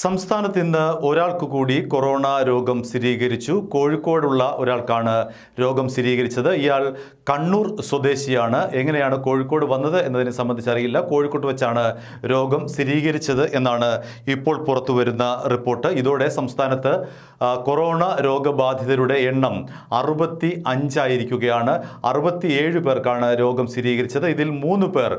സംസ്ഥാനത്ത് ഇന്ന് ഒരാൾക്ക് കൂടി കൊറോണ രോഗം സ്ഥിരീകരിച്ചു കോഴിക്കോടുള്ള ഒരാൾക്കാണ് രോഗം സ്ഥിരീകരിച്ചത് ഇയാൾ കണ്ണൂർ സ്വദേശിയാണ് എങ്ങനെയാണ് കോഴിക്കോട് വന്നത് എന്നതിനെ സംബന്ധിച്ച് അറിയില്ല കോഴിക്കോട്ട് വെച്ചാണ് രോഗം സ്ഥിരീകരിച്ചത് എന്നാണ് ഇപ്പോൾ പുറത്തു വരുന്ന റിപ്പോർട്ട് ഇതോടെ സംസ്ഥാനത്ത് കൊറോണ രോഗബാധിതരുടെ എണ്ണം അറുപത്തി അഞ്ചായിരിക്കുകയാണ് ഏഴ് പേർക്കാണ് രോഗം സ്ഥിരീകരിച്ചത് ഇതിൽ മൂന്ന് പേർ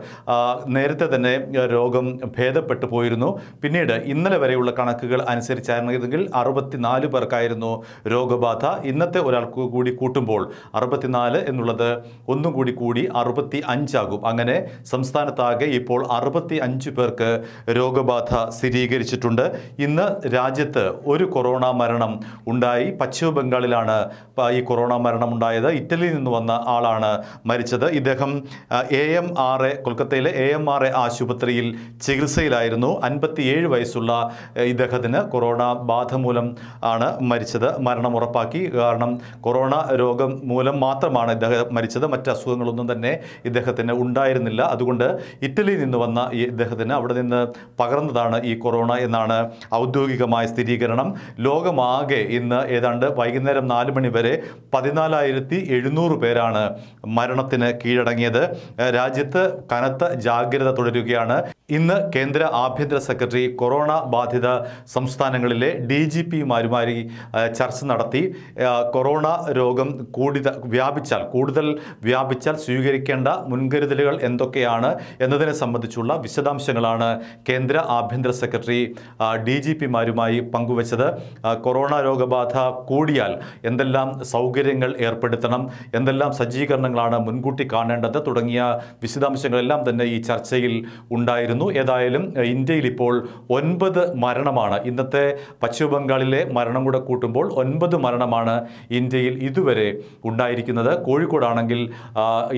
നേരത്തെ തന്നെ രോഗം ഭേദപ്പെട്ടു പോയിരുന്നു പിന്നീട് ഇന്നലെ വരെ വരെയുള്ള കണക്കുകൾ അനുസരിച്ചായിരുന്നെങ്കിൽ അറുപത്തിനാല് പേർക്കായിരുന്നു രോഗബാധ ഇന്നത്തെ ഒരാൾക്ക് കൂടി കൂട്ടുമ്പോൾ അറുപത്തിനാല് എന്നുള്ളത് ഒന്നും കൂടി കൂടി അറുപത്തി അഞ്ചാകും അങ്ങനെ സംസ്ഥാനത്താകെ ഇപ്പോൾ അറുപത്തി അഞ്ച് പേർക്ക് രോഗബാധ സ്ഥിരീകരിച്ചിട്ടുണ്ട് ഇന്ന് രാജ്യത്ത് ഒരു കൊറോണ മരണം ഉണ്ടായി പശ്ചിമ ബംഗാളിലാണ് ഈ കൊറോണ മരണം ഉണ്ടായത് ഇറ്റലിയിൽ നിന്ന് വന്ന ആളാണ് മരിച്ചത് ഇദ്ദേഹം എ എം ആർ എ കൊൽക്കത്തയിലെ എ എം ആർ എ ആശുപത്രിയിൽ ചികിത്സയിലായിരുന്നു അൻപത്തിയേഴ് വയസ്സുള്ള ഇദ്ദേഹത്തിന് കൊറോണ ബാധ മൂലം ആണ് മരിച്ചത് മരണം ഉറപ്പാക്കി കാരണം കൊറോണ രോഗം മൂലം മാത്രമാണ് ഇദ്ദേഹം മരിച്ചത് മറ്റ് അസുഖങ്ങളൊന്നും തന്നെ ഇദ്ദേഹത്തിന് ഉണ്ടായിരുന്നില്ല അതുകൊണ്ട് ഇറ്റലിയിൽ നിന്ന് വന്ന ഈ ഇദ്ദേഹത്തിന് അവിടെ നിന്ന് പകർന്നതാണ് ഈ കൊറോണ എന്നാണ് ഔദ്യോഗികമായ സ്ഥിരീകരണം ലോകമാകെ ഇന്ന് ഏതാണ്ട് വൈകുന്നേരം നാല് മണി വരെ പതിനാലായിരത്തി എഴുന്നൂറ് പേരാണ് മരണത്തിന് കീഴടങ്ങിയത് രാജ്യത്ത് കനത്ത ജാഗ്രത തുടരുകയാണ് ഇന്ന് കേന്ദ്ര ആഭ്യന്തര സെക്രട്ടറി കൊറോണ ബാധിത ബാധിത സംസ്ഥാനങ്ങളിലെ ഡി ജി പിമാരുമായി ചർച്ച നടത്തി കൊറോണ രോഗം കൂടി വ്യാപിച്ചാൽ കൂടുതൽ വ്യാപിച്ചാൽ സ്വീകരിക്കേണ്ട മുൻകരുതലുകൾ എന്തൊക്കെയാണ് എന്നതിനെ സംബന്ധിച്ചുള്ള വിശദാംശങ്ങളാണ് കേന്ദ്ര ആഭ്യന്തര സെക്രട്ടറി ഡി ജി പിമാരുമായി പങ്കുവച്ചത് കൊറോണ രോഗബാധ കൂടിയാൽ എന്തെല്ലാം സൗകര്യങ്ങൾ ഏർപ്പെടുത്തണം എന്തെല്ലാം സജ്ജീകരണങ്ങളാണ് മുൻകൂട്ടി കാണേണ്ടത് തുടങ്ങിയ വിശദാംശങ്ങളെല്ലാം തന്നെ ഈ ചർച്ചയിൽ ഉണ്ടായിരുന്നു ഏതായാലും ഇന്ത്യയിൽ ഇപ്പോൾ ഒൻപത് മരണമാണ് ഇന്നത്തെ പശ്ചിമ ബംഗാളിലെ മരണം കൂടെ കൂട്ടുമ്പോൾ ഒൻപത് മരണമാണ് ഇന്ത്യയിൽ ഇതുവരെ ഉണ്ടായിരിക്കുന്നത് കോഴിക്കോടാണെങ്കിൽ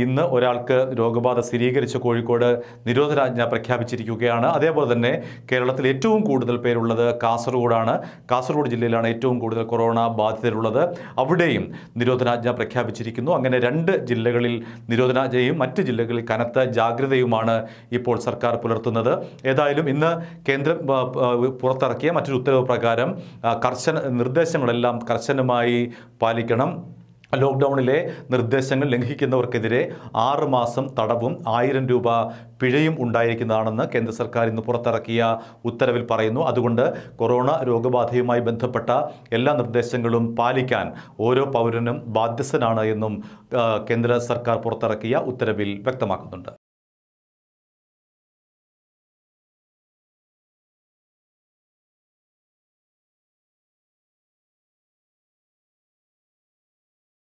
ഇന്ന് ഒരാൾക്ക് രോഗബാധ സ്ഥിരീകരിച്ച കോഴിക്കോട് നിരോധനാജ്ഞ പ്രഖ്യാപിച്ചിരിക്കുകയാണ് അതേപോലെ തന്നെ കേരളത്തിൽ ഏറ്റവും കൂടുതൽ പേരുള്ളത് കാസർഗോഡാണ് കാസർഗോഡ് ജില്ലയിലാണ് ഏറ്റവും കൂടുതൽ കൊറോണ ബാധിതരുള്ളത് അവിടെയും നിരോധനാജ്ഞ പ്രഖ്യാപിച്ചിരിക്കുന്നു അങ്ങനെ രണ്ട് ജില്ലകളിൽ നിരോധനാജ്ഞയും മറ്റ് ജില്ലകളിൽ കനത്ത ജാഗ്രതയുമാണ് ഇപ്പോൾ സർക്കാർ പുലർത്തുന്നത് ഏതായാലും ഇന്ന് കേന്ദ്രം പുറത്തിറക്കിയ മറ്റൊരു ഉത്തരവ് പ്രകാരം കർശന നിർദ്ദേശങ്ങളെല്ലാം കർശനമായി പാലിക്കണം ലോക്ക്ഡൗണിലെ നിർദ്ദേശങ്ങൾ ലംഘിക്കുന്നവർക്കെതിരെ ആറ് മാസം തടവും ആയിരം രൂപ പിഴയും ഉണ്ടായിരിക്കുന്നതാണെന്ന് കേന്ദ്ര സർക്കാർ ഇന്ന് പുറത്തിറക്കിയ ഉത്തരവിൽ പറയുന്നു അതുകൊണ്ട് കൊറോണ രോഗബാധയുമായി ബന്ധപ്പെട്ട എല്ലാ നിർദ്ദേശങ്ങളും പാലിക്കാൻ ഓരോ പൗരനും ബാധ്യസ്ഥനാണ് എന്നും കേന്ദ്ര സർക്കാർ പുറത്തിറക്കിയ ഉത്തരവിൽ വ്യക്തമാക്കുന്നുണ്ട്